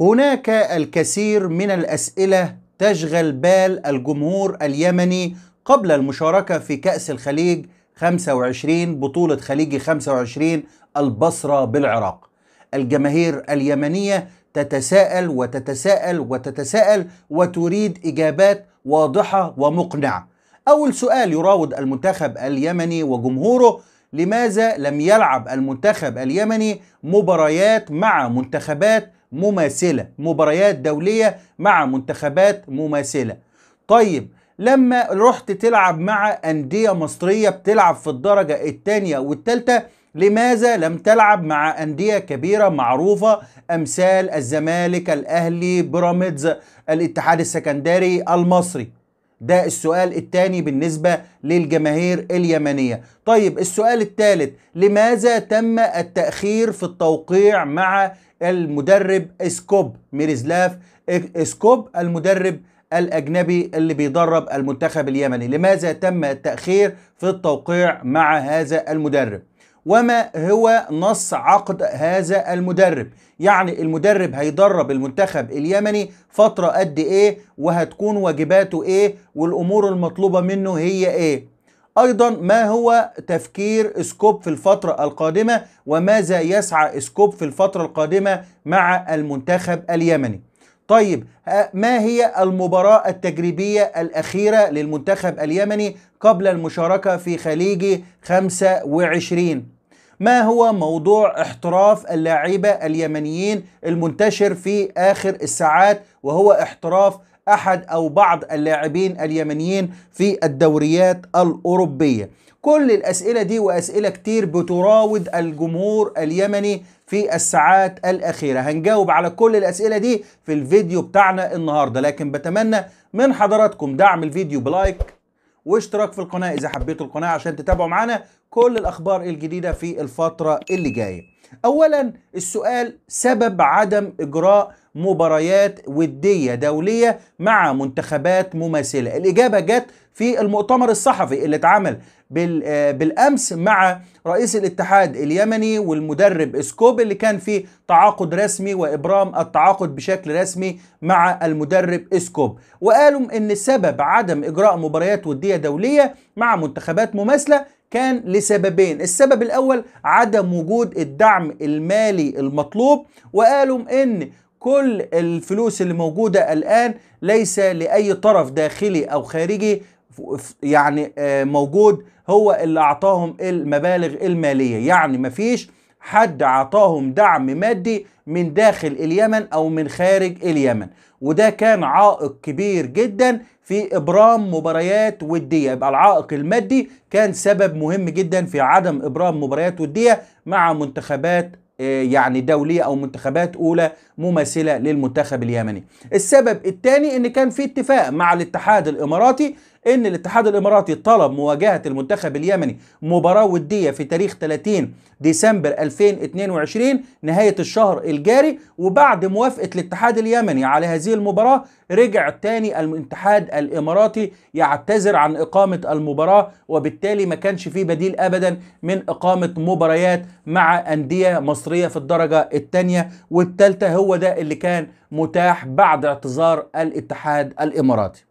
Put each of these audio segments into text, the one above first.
هناك الكثير من الأسئلة تشغل بال الجمهور اليمني قبل المشاركة في كأس الخليج 25 بطولة خليجي 25 البصرة بالعراق الجماهير اليمنية تتساءل وتتساءل وتتساءل وتريد إجابات واضحة ومقنعة أول سؤال يراود المنتخب اليمني وجمهوره لماذا لم يلعب المنتخب اليمني مباريات مع منتخبات مماثلة مباريات دولية مع منتخبات مماثلة طيب لما رحت تلعب مع أندية مصرية بتلعب في الدرجة الثانية والثالثة لماذا لم تلعب مع أندية كبيرة معروفة أمثال الزمالك الأهلي بيراميدز الاتحاد السكندري المصري ده السؤال الثاني بالنسبة للجماهير اليمنية طيب السؤال الثالث لماذا تم التأخير في التوقيع مع المدرب اسكوب ميريزلاف اسكوب المدرب الأجنبي اللي بيدرب المنتخب اليمني لماذا تم التأخير في التوقيع مع هذا المدرب وما هو نص عقد هذا المدرب يعني المدرب هيدرب المنتخب اليمني فترة قد ايه وهتكون واجباته ايه والامور المطلوبة منه هي ايه ايضا ما هو تفكير سكوب في الفترة القادمة وماذا يسعى سكوب في الفترة القادمة مع المنتخب اليمني طيب آه، ما هي المباراة التجريبية الأخيرة للمنتخب اليمني قبل المشاركة في خليجي 25 ما هو موضوع احتراف اللاعبة اليمنيين المنتشر في آخر الساعات وهو احتراف أحد أو بعض اللاعبين اليمنيين في الدوريات الأوروبية كل الأسئلة دي وأسئلة كتير بتراود الجمهور اليمني في الساعات الأخيرة هنجاوب على كل الأسئلة دي في الفيديو بتاعنا النهاردة لكن بتمنى من حضراتكم دعم الفيديو بلايك واشتراك في القناة إذا حبيتوا القناة عشان تتابعوا معنا كل الأخبار الجديدة في الفترة اللي جاية أولا السؤال سبب عدم إجراء مباريات ودية دولية مع منتخبات مماثلة الإجابة جت في المؤتمر الصحفي اللي اتعمل آه، بالأمس مع رئيس الاتحاد اليمني والمدرب اسكوب اللي كان في تعاقد رسمي وإبرام التعاقد بشكل رسمي مع المدرب اسكوب وقالوا إن سبب عدم إجراء مباريات ودية دولية مع منتخبات مماثلة كان لسببين السبب الأول عدم وجود الدعم المالي المطلوب وقالوا إن كل الفلوس اللي موجودة الآن ليس لأي طرف داخلي أو خارجي يعني آه، موجود هو اللي أعطاهم المبالغ المالية يعني مفيش حد عطاهم دعم مادي من داخل اليمن او من خارج اليمن وده كان عائق كبير جدا في ابرام مباريات وديه يبقى العائق المادي كان سبب مهم جدا في عدم ابرام مباريات وديه مع منتخبات آه، يعني دولية أو منتخبات أولى مماثلة للمنتخب اليمني السبب الثاني أن كان في اتفاق مع الاتحاد الإماراتي ان الاتحاد الاماراتي طلب مواجهه المنتخب اليمني مباراه وديه في تاريخ 30 ديسمبر 2022 نهايه الشهر الجاري وبعد موافقه الاتحاد اليمني على هذه المباراه رجع تاني الاتحاد الاماراتي يعتذر عن اقامه المباراه وبالتالي ما كانش فيه بديل ابدا من اقامه مباريات مع انديه مصريه في الدرجه الثانيه والثالثه هو ده اللي كان متاح بعد اعتذار الاتحاد الاماراتي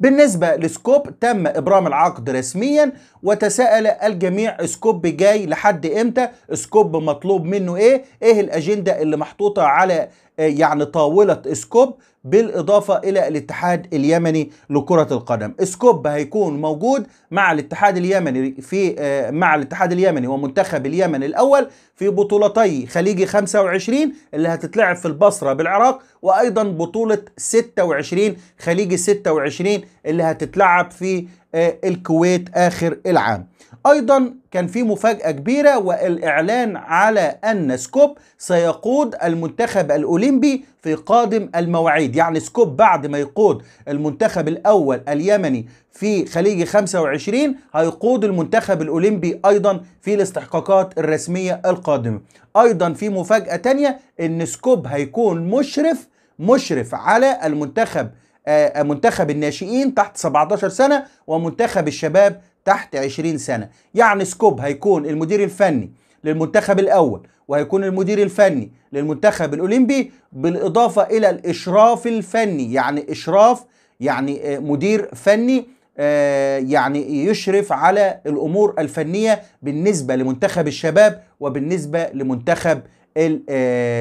بالنسبة لسكوب تم إبرام العقد رسميا وتساءل الجميع سكوب جاي لحد إمتى سكوب مطلوب منه إيه إيه الأجندة اللي محطوطة على آه، يعني طاولة سكوب بالإضافة إلى الاتحاد اليمني لكرة القدم سكوب هيكون موجود مع الاتحاد اليمني في آه، مع الاتحاد اليمني ومنتخب اليمن الأول في بطولتي خليجي 25 اللي هتتلعب في البصرة بالعراق وأيضا بطولة 26 خليجي 26 اللي هتتلعب في آه، الكويت آخر العام أيضا كان في مفاجأة كبيرة والإعلان على أن سكوب سيقود المنتخب الأولمبي في قادم المواعيد يعني سكوب بعد ما يقود المنتخب الأول اليمني في خليج 25 هيقود المنتخب الأولمبي أيضا في الاستحقاقات الرسمية القادمة أيضا في مفاجأة تانية أن سكوب هيكون مشرف مشرف على المنتخب آه، منتخب الناشئين تحت 17 سنة ومنتخب الشباب تحت 20 سنة يعني سكوب هيكون المدير الفني للمنتخب الأول وهيكون المدير الفني للمنتخب الأولمبي بالإضافة إلى الإشراف الفني يعني إشراف يعني آه، مدير فني آه، يعني يشرف على الأمور الفنية بالنسبة لمنتخب الشباب وبالنسبة لمنتخب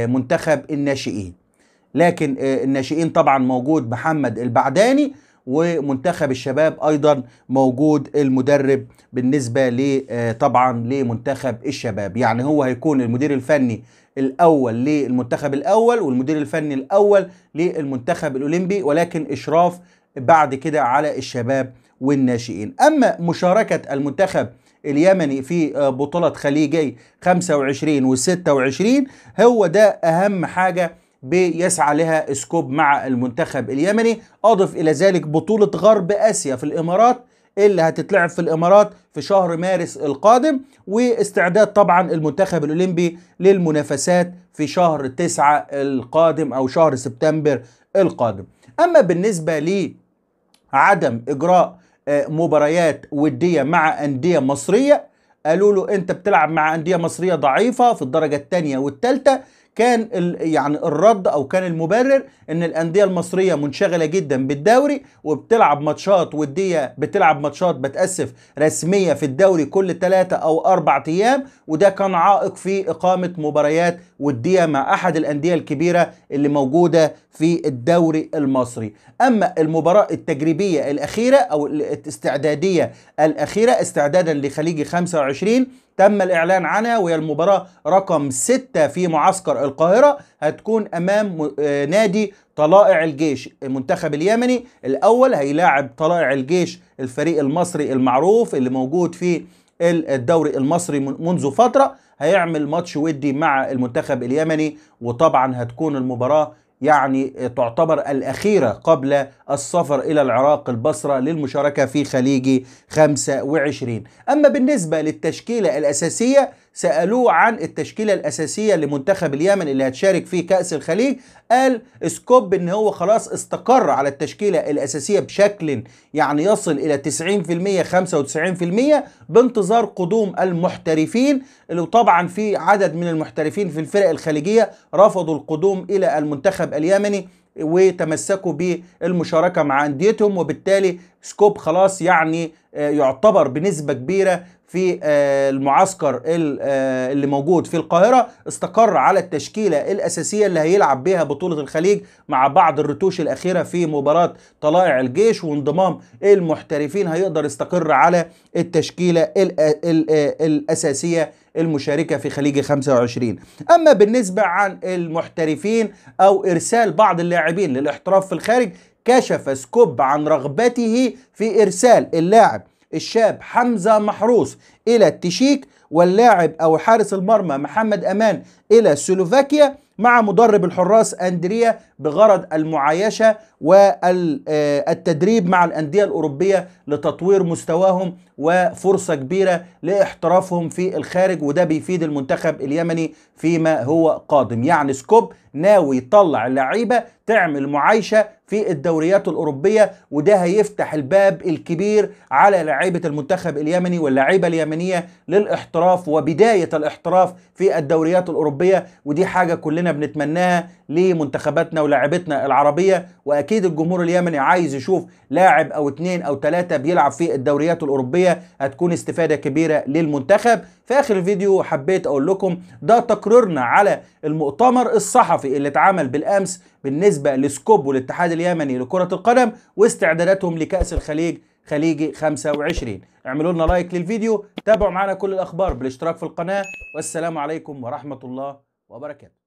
منتخب الناشئين لكن آه، الناشئين طبعا موجود محمد البعداني ومنتخب الشباب ايضا موجود المدرب بالنسبه ل آه، طبعا لمنتخب الشباب يعني هو هيكون المدير الفني الاول للمنتخب الاول والمدير الفني الاول للمنتخب الاولمبي ولكن اشراف بعد كده على الشباب والناشئين اما مشاركه المنتخب اليمني في آه، بطوله خليجي 25 و26 هو ده اهم حاجه بيسعى لها سكوب مع المنتخب اليمني أضف إلى ذلك بطولة غرب آسيا في الإمارات اللي هتتلعب في الامارات في شهر مارس القادم واستعداد طبعا المنتخب الاولمبي للمنافسات في شهر تسعة القادم او شهر سبتمبر القادم اما بالنسبة لي عدم اجراء آه، مباريات ودية مع اندية مصرية قالوا له انت بتلعب مع اندية مصرية ضعيفة في الدرجة الثانية والثالثة كان يعني الرد او كان المبرر ان الانديه المصريه منشغله جدا بالدوري وبتلعب ماتشات وديه بتلعب ماتشات بتاسف رسميه في الدوري كل ثلاثة او اربع ايام وده كان عائق في اقامه مباريات ودية مع احد الانديه الكبيره اللي موجوده في الدوري المصري اما المباراه التجريبيه الاخيره او الاستعداديه الاخيره استعدادا لخليجي 25 تم الاعلان عنها وهي المباراه رقم 6 في معسكر القاهره هتكون امام آه، نادي طلائع الجيش المنتخب اليمني الاول هيلاعب طلائع الجيش الفريق المصري المعروف اللي موجود في الدوري المصري منذ فتره هيعمل ماتش ودي مع المنتخب اليمني وطبعا هتكون المباراة يعني تعتبر الأخيرة قبل السفر إلى العراق البصرة للمشاركة في خليجي 25 أما بالنسبة للتشكيلة الأساسية سألوه عن التشكيلة الأساسية لمنتخب اليمن اللي هتشارك في كأس الخليج قال سكوب إن هو خلاص استقر على التشكيلة الأساسية بشكل يعني يصل إلى 90% 95% بانتظار قدوم المحترفين اللي طبعا في عدد من المحترفين في الفرق الخليجية رفضوا القدوم إلى المنتخب اليمني وتمسكوا بالمشاركه مع انديتهم وبالتالي سكوب خلاص يعني آه، يعتبر بنسبه كبيره في آه، المعسكر آه، اللي موجود في القاهرة استقر على التشكيلة الأساسية اللي هيلعب بها بطولة الخليج مع بعض الرتوش الأخيرة في مباراة طلائع الجيش وانضمام المحترفين هيقدر يستقر على التشكيلة الأساسية المشاركة في خليج 25 أما بالنسبة عن المحترفين أو إرسال بعض اللاعبين للاحتراف في الخارج كشف سكوب عن رغبته في إرسال اللاعب الشاب حمزة محروس إلى التشيك واللاعب أو حارس المرمى محمد أمان إلى سلوفاكيا مع مدرب الحراس أندريا بغرض المعايشة والتدريب آه، مع الأندية الأوروبية لتطوير مستواهم وفرصة كبيرة لاحترافهم في الخارج وده بيفيد المنتخب اليمني فيما هو قادم يعني سكوب ناوي يطلع لعيبة تعمل معايشه في الدوريات الاوروبيه وده هيفتح الباب الكبير على لعيبه المنتخب اليمني واللعيبه اليمنيه للاحتراف وبدايه الاحتراف في الدوريات الاوروبيه ودي حاجه كلنا بنتمناها لمنتخباتنا ولاعيبتنا العربيه واكيد الجمهور اليمني عايز يشوف لاعب او اتنين او تلاته بيلعب في الدوريات الاوروبيه هتكون استفاده كبيره للمنتخب في اخر الفيديو حبيت اقول لكم ده تقريرنا على المؤتمر الصحفي اللي اتعمل بالامس بالنسبه لسكوب والاتحاد اليمني لكره القدم واستعداداتهم لكاس الخليج خليجي 25 اعملوا لنا لايك للفيديو تابعوا معنا كل الاخبار بالاشتراك في القناه والسلام عليكم ورحمه الله وبركاته